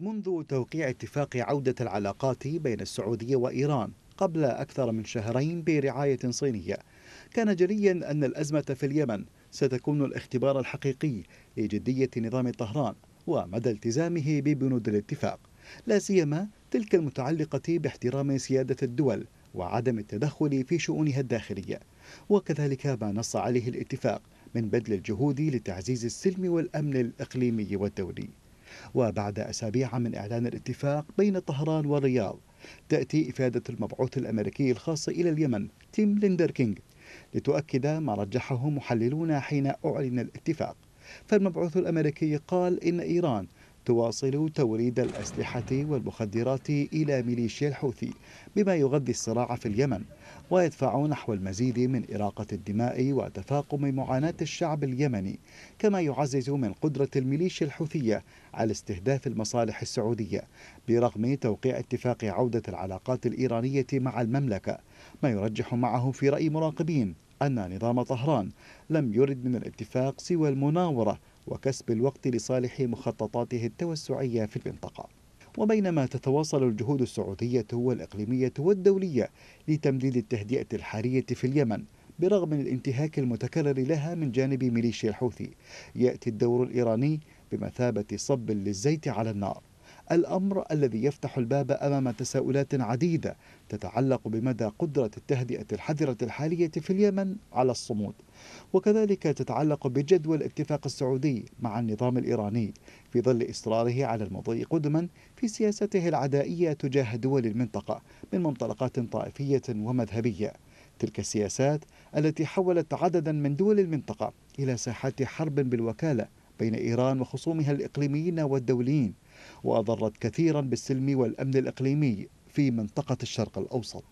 منذ توقيع اتفاق عودة العلاقات بين السعودية وإيران قبل أكثر من شهرين برعاية صينية كان جليا أن الأزمة في اليمن ستكون الاختبار الحقيقي لجدية نظام طهران ومدى التزامه ببنود الاتفاق لا سيما تلك المتعلقة باحترام سيادة الدول وعدم التدخل في شؤونها الداخلية وكذلك ما نص عليه الاتفاق من بذل الجهود لتعزيز السلم والأمن الإقليمي والدولي وبعد أسابيع من إعلان الاتفاق بين طهران والرياض تأتي إفادة المبعوث الأمريكي الخاص إلى اليمن تيم ليندر كينغ لتؤكد ما رجحه محللون حين أعلن الاتفاق فالمبعوث الأمريكي قال إن إيران تواصل توريد الأسلحة والمخدرات إلى ميليشيا الحوثي بما يغذي الصراع في اليمن ويدفع نحو المزيد من إراقة الدماء وتفاقم معاناة الشعب اليمني كما يعزز من قدرة الميليشيا الحوثية على استهداف المصالح السعودية برغم توقيع اتفاق عودة العلاقات الإيرانية مع المملكة ما يرجح معه في رأي مراقبين أن نظام طهران لم يرد من الاتفاق سوى المناورة وكسب الوقت لصالح مخططاته التوسعية في المنطقة وبينما تتواصل الجهود السعودية والإقليمية والدولية لتمديد التهدئة الحالية في اليمن برغم الانتهاك المتكرر لها من جانب ميليشيا الحوثي يأتي الدور الإيراني بمثابة صب للزيت على النار الأمر الذي يفتح الباب أمام تساؤلات عديدة تتعلق بمدى قدرة التهدئة الحذرة الحالية في اليمن على الصمود وكذلك تتعلق بجدوى الاتفاق السعودي مع النظام الإيراني في ظل إصراره على المضي قدما في سياسته العدائية تجاه دول المنطقة من منطلقات طائفية ومذهبية تلك السياسات التي حولت عددا من دول المنطقة إلى ساحات حرب بالوكالة بين إيران وخصومها الإقليميين والدوليين وأضرت كثيرا بالسلم والأمن الإقليمي في منطقة الشرق الأوسط